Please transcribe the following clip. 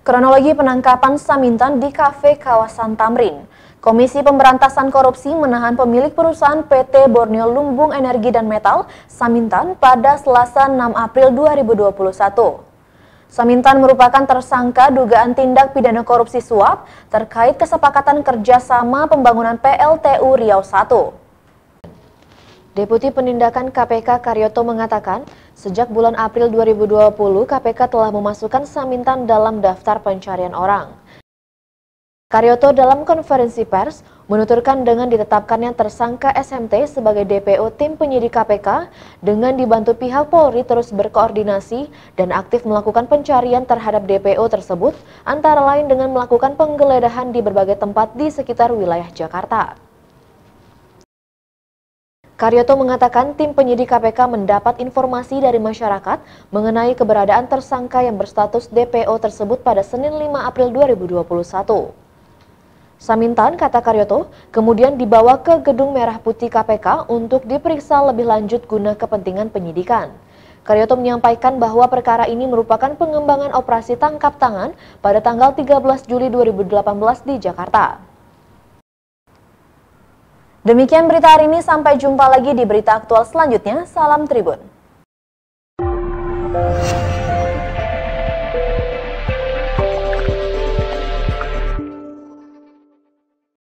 Kronologi penangkapan Samintan di kafe kawasan Tamrin. Komisi Pemberantasan Korupsi menahan pemilik perusahaan PT Borneo Lumbung Energi dan Metal, Samintan, pada Selasa 6 April 2021. Samintan merupakan tersangka dugaan tindak pidana korupsi suap terkait kesepakatan kerjasama pembangunan PLTU Riau I. Deputi Penindakan KPK Karyoto mengatakan, Sejak bulan April 2020, KPK telah memasukkan Samintan dalam daftar pencarian orang. Karyoto dalam konferensi pers menuturkan dengan ditetapkannya tersangka SMT sebagai DPO tim penyidik KPK dengan dibantu pihak Polri terus berkoordinasi dan aktif melakukan pencarian terhadap DPO tersebut antara lain dengan melakukan penggeledahan di berbagai tempat di sekitar wilayah Jakarta. Karyoto mengatakan tim penyidik KPK mendapat informasi dari masyarakat mengenai keberadaan tersangka yang berstatus DPO tersebut pada Senin 5 April 2021. Samintan, kata Karyoto, kemudian dibawa ke Gedung Merah Putih KPK untuk diperiksa lebih lanjut guna kepentingan penyidikan. Karyoto menyampaikan bahwa perkara ini merupakan pengembangan operasi tangkap tangan pada tanggal 13 Juli 2018 di Jakarta. Demikian berita hari ini, sampai jumpa lagi di berita aktual selanjutnya. Salam Tribun.